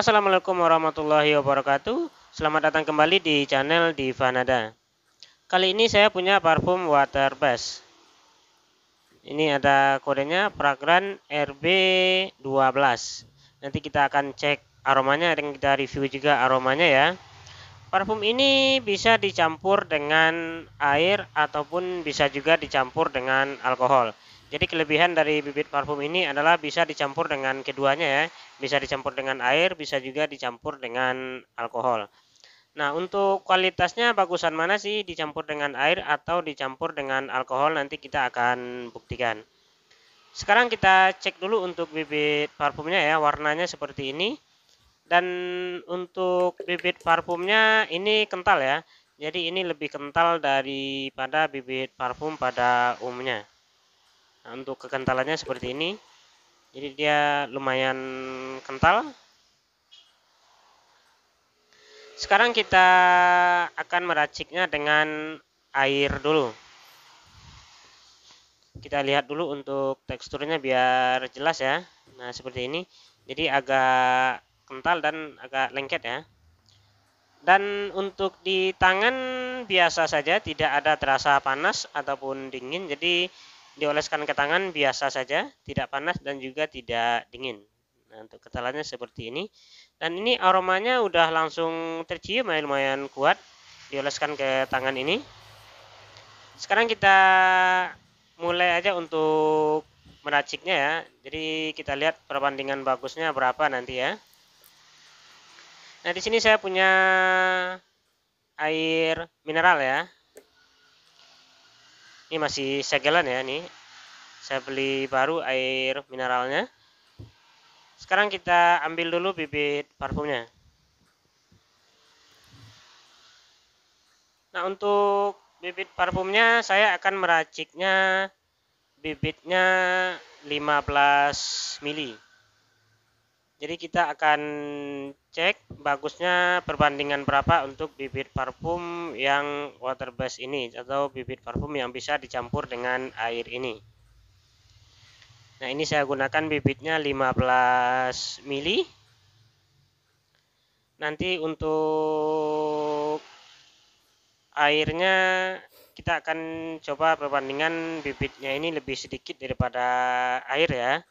Assalamualaikum warahmatullahi wabarakatuh. Selamat datang kembali di channel Divanada. Kali ini saya punya parfum water base. Ini ada kodenya Pragran RB12. Nanti kita akan cek aromanya dan kita review juga aromanya ya. Parfum ini bisa dicampur dengan air ataupun bisa juga dicampur dengan alkohol. Jadi kelebihan dari bibit parfum ini adalah bisa dicampur dengan keduanya ya, bisa dicampur dengan air, bisa juga dicampur dengan alkohol. Nah, untuk kualitasnya bagusan mana sih dicampur dengan air atau dicampur dengan alkohol nanti kita akan buktikan. Sekarang kita cek dulu untuk bibit parfumnya ya, warnanya seperti ini. Dan untuk bibit parfumnya ini kental ya. Jadi ini lebih kental daripada bibit parfum pada umumnya nah, untuk kekentalannya seperti ini jadi dia lumayan kental sekarang kita akan meraciknya dengan air dulu kita lihat dulu untuk teksturnya biar jelas ya nah seperti ini jadi agak kental dan agak lengket ya dan untuk di tangan biasa saja tidak ada terasa panas ataupun dingin jadi dioleskan ke tangan biasa saja, tidak panas dan juga tidak dingin. Nah, untuk ketelannya seperti ini. Dan ini aromanya udah langsung tercium lumayan kuat. Dioleskan ke tangan ini. Sekarang kita mulai aja untuk meraciknya ya. Jadi kita lihat perbandingan bagusnya berapa nanti ya. Nah, di sini saya punya air mineral ya ini masih segelan ya nih saya beli baru air mineralnya sekarang kita ambil dulu bibit parfumnya nah untuk bibit parfumnya saya akan meraciknya bibitnya 15 mili jadi kita akan cek bagusnya perbandingan berapa untuk bibit parfum yang water base ini atau bibit parfum yang bisa dicampur dengan air ini. Nah, ini saya gunakan bibitnya 15 ml. Nanti untuk airnya kita akan coba perbandingan bibitnya ini lebih sedikit daripada air ya.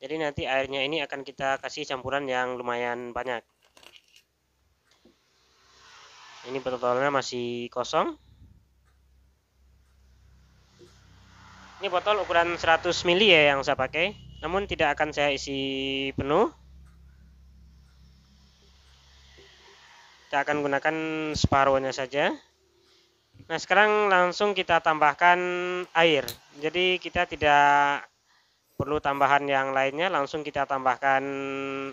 Jadi nanti airnya ini akan kita kasih campuran yang lumayan banyak. Ini botolnya masih kosong. Ini botol ukuran 100 ml ya yang saya pakai. Namun tidak akan saya isi penuh. Kita akan gunakan separuhnya saja. Nah, sekarang langsung kita tambahkan air. Jadi kita tidak perlu tambahan yang lainnya langsung kita tambahkan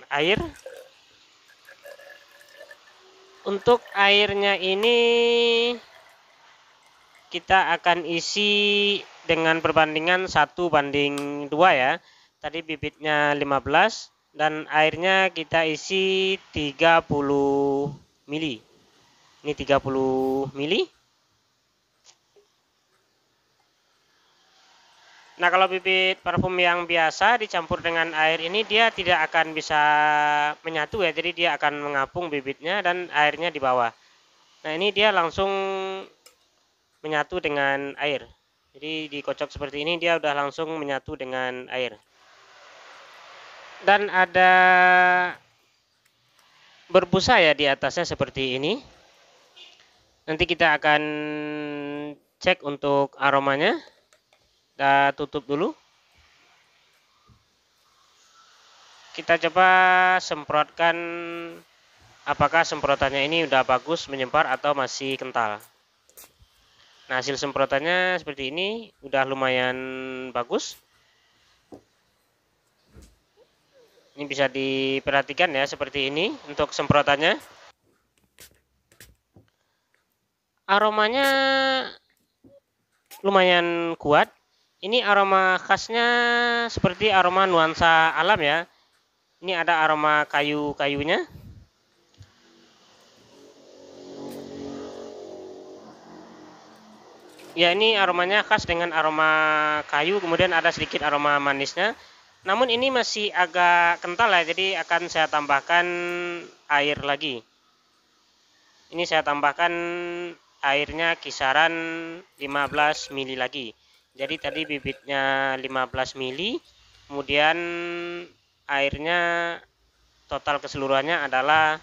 air untuk airnya ini kita akan isi dengan perbandingan satu banding dua ya tadi bibitnya 15 dan airnya kita isi 30 mili ini 30 mili Nah, kalau bibit parfum yang biasa dicampur dengan air ini dia tidak akan bisa menyatu ya. Jadi dia akan mengapung bibitnya dan airnya di bawah. Nah, ini dia langsung menyatu dengan air. Jadi dikocok seperti ini dia udah langsung menyatu dengan air. Dan ada berbusa ya di atasnya seperti ini. Nanti kita akan cek untuk aromanya kita tutup dulu kita coba semprotkan apakah semprotannya ini udah bagus menyempar atau masih kental nah hasil semprotannya seperti ini udah lumayan bagus ini bisa diperhatikan ya seperti ini untuk semprotannya aromanya lumayan kuat ini aroma khasnya seperti aroma nuansa alam ya. Ini ada aroma kayu-kayunya. Ya, ini aromanya khas dengan aroma kayu, kemudian ada sedikit aroma manisnya. Namun ini masih agak kental ya, jadi akan saya tambahkan air lagi. Ini saya tambahkan airnya kisaran 15 ml lagi jadi tadi bibitnya 15 mili kemudian airnya total keseluruhannya adalah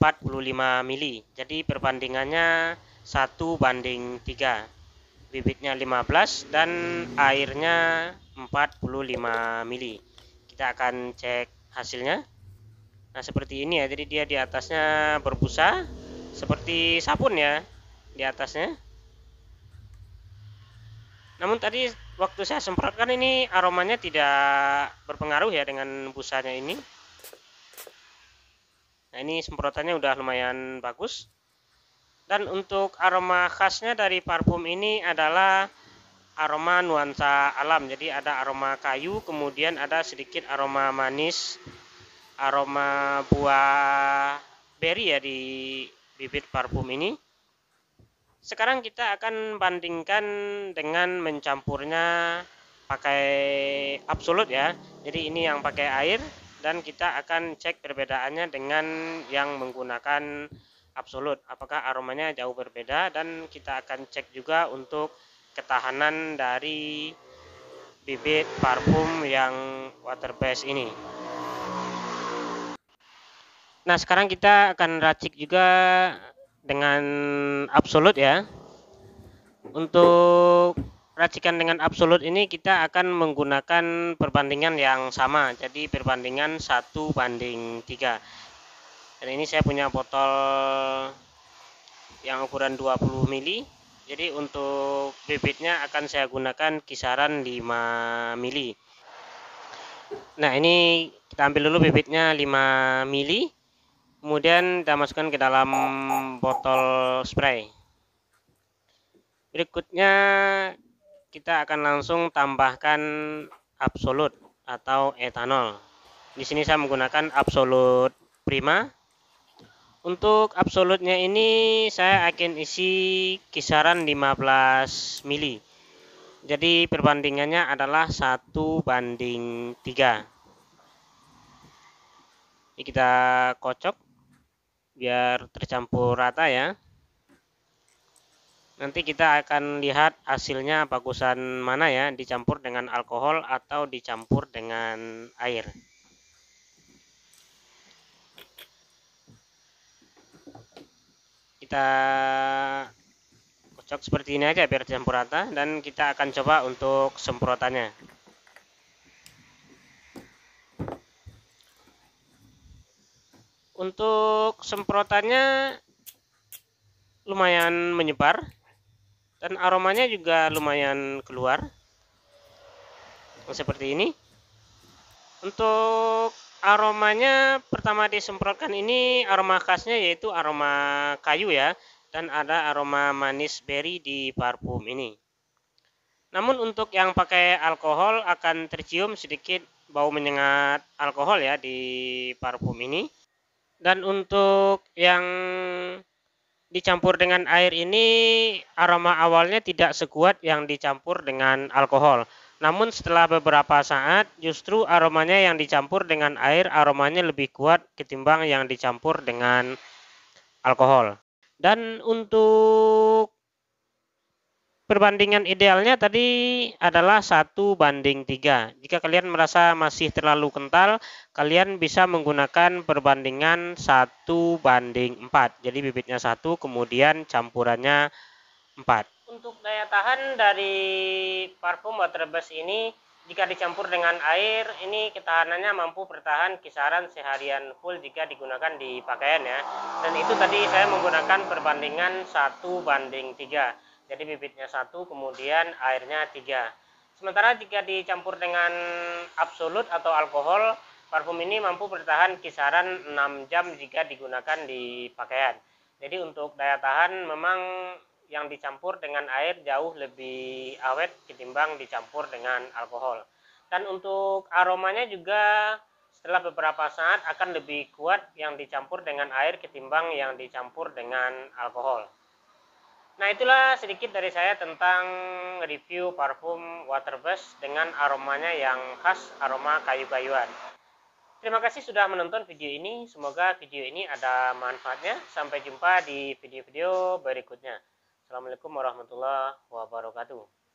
45 mili jadi perbandingannya 1 banding 3 bibitnya 15 dan airnya 45 mili kita akan cek hasilnya nah seperti ini ya jadi dia di atasnya berbusa seperti sabun ya di atasnya namun tadi waktu saya semprotkan ini aromanya tidak berpengaruh ya dengan busanya ini. Nah, ini semprotannya udah lumayan bagus. Dan untuk aroma khasnya dari parfum ini adalah aroma nuansa alam. Jadi ada aroma kayu, kemudian ada sedikit aroma manis, aroma buah berry ya di bibit parfum ini. Sekarang kita akan bandingkan dengan mencampurnya pakai absolut ya. Jadi ini yang pakai air dan kita akan cek perbedaannya dengan yang menggunakan absolut. Apakah aromanya jauh berbeda dan kita akan cek juga untuk ketahanan dari bibit parfum yang water base ini. Nah, sekarang kita akan racik juga dengan absolut ya. Untuk racikan dengan absolut ini kita akan menggunakan perbandingan yang sama. Jadi perbandingan 1 banding 3. Dan ini saya punya botol yang ukuran 20 mili. Jadi untuk bibitnya akan saya gunakan kisaran 5 mili. Nah, ini kita ambil dulu bibitnya 5 mili Kemudian kita masukkan ke dalam botol spray. Berikutnya kita akan langsung tambahkan absolut atau etanol. Di sini saya menggunakan absolut prima. Untuk absolutnya ini saya akan isi kisaran 15 mili. Jadi perbandingannya adalah satu banding tiga. kita kocok biar tercampur rata ya nanti kita akan lihat hasilnya bagusan mana ya dicampur dengan alkohol atau dicampur dengan air kita kocok seperti ini aja biar tercampur rata dan kita akan coba untuk semprotannya Untuk semprotannya lumayan menyebar dan aromanya juga lumayan keluar. Seperti ini. Untuk aromanya pertama disemprotkan ini aroma khasnya yaitu aroma kayu ya dan ada aroma manis berry di parfum ini. Namun untuk yang pakai alkohol akan tercium sedikit bau menyengat alkohol ya di parfum ini. Dan untuk yang dicampur dengan air ini aroma awalnya tidak sekuat yang dicampur dengan alkohol. Namun setelah beberapa saat justru aromanya yang dicampur dengan air aromanya lebih kuat ketimbang yang dicampur dengan alkohol. Dan untuk Perbandingan idealnya tadi adalah satu banding tiga. Jika kalian merasa masih terlalu kental, kalian bisa menggunakan perbandingan satu banding empat. Jadi bibitnya satu, kemudian campurannya empat. Untuk daya tahan dari parfum waterbase ini, jika dicampur dengan air, ini ketahanannya mampu bertahan kisaran seharian full jika digunakan di pakaian ya. Dan itu tadi saya menggunakan perbandingan satu banding tiga. Jadi bibitnya satu, kemudian airnya tiga. Sementara jika dicampur dengan absolut atau alkohol, parfum ini mampu bertahan kisaran 6 jam jika digunakan di pakaian. Jadi untuk daya tahan memang yang dicampur dengan air jauh lebih awet ketimbang dicampur dengan alkohol. Dan untuk aromanya juga setelah beberapa saat akan lebih kuat yang dicampur dengan air ketimbang yang dicampur dengan alkohol. Nah itulah sedikit dari saya tentang review parfum Waterbus dengan aromanya yang khas aroma kayu-kayuan. Terima kasih sudah menonton video ini. Semoga video ini ada manfaatnya. Sampai jumpa di video-video berikutnya. Assalamualaikum warahmatullahi wabarakatuh.